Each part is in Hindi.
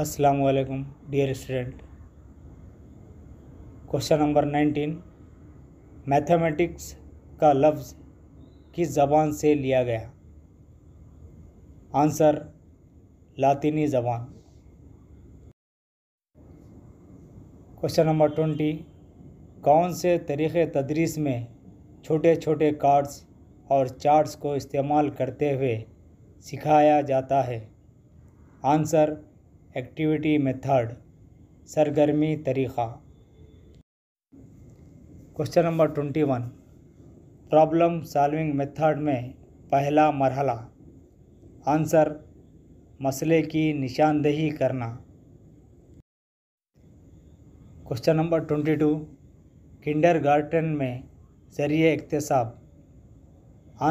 अस्सलाम वालेकुम dear student question number nineteen mathematics का लफ्ज़ किस ज़बान से लिया गया आंसर लातीनी ज़बान क्वेश्चन नंबर ट्वेंटी कौन से तरीक़े तदरीस में छोटे छोटे कार्ड्स और चार्ट्स को इस्तेमाल करते हुए सिखाया जाता है आंसर एक्टिविटी मेथड सरगर्मी तरीक़ा question number twenty one problem solving method में पहला मरहला आंसर मसले की निशानदेही करना question number twenty two kindergarten में ज़रिए इकतसाब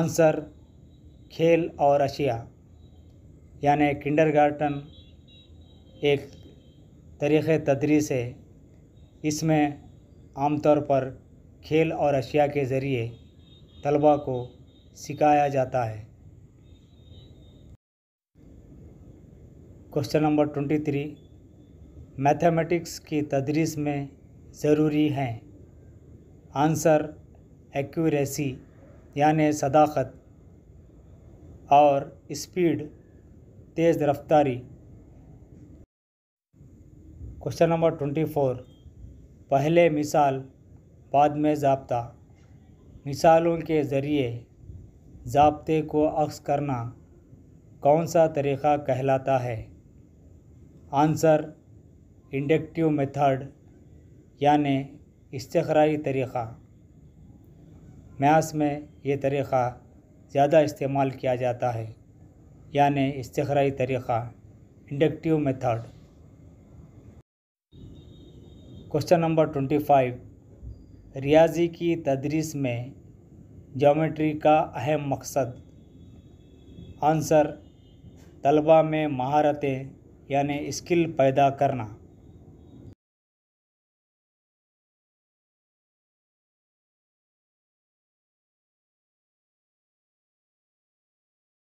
आंसर खेल और अशिया यानी किंडर गार्डन एक तरीक़ तदरीस है इसमें आमतौर पर खेल और अशिया के ज़रिए तलबा को सिखाया जाता है question number twenty three mathematics की तदरीस में ज़रूरी हैं आंसर एक्यूरेसी यानि सदाकत और स्पीड तेज़ रफ्तारी क्वेश्चन नंबर ट्वेंटी फोर पहले मिसाल बाद में जबता मिसालों के ज़रिए जबते को अक्स करना कौन सा तरीक़ा कहलाता है आंसर इंडक्टिव मेथड यानि इस्तराई तरीक़ा मैथ्स में ये तरीक़ा ज़्यादा इस्तेमाल किया जाता है यानि इस्तराई तरीक़ा inductive method question number twenty five रियाजी की तदरीस में जोमेट्री का अहम मकसद आंसर तलबा में महारतें यानी स्किल पैदा करना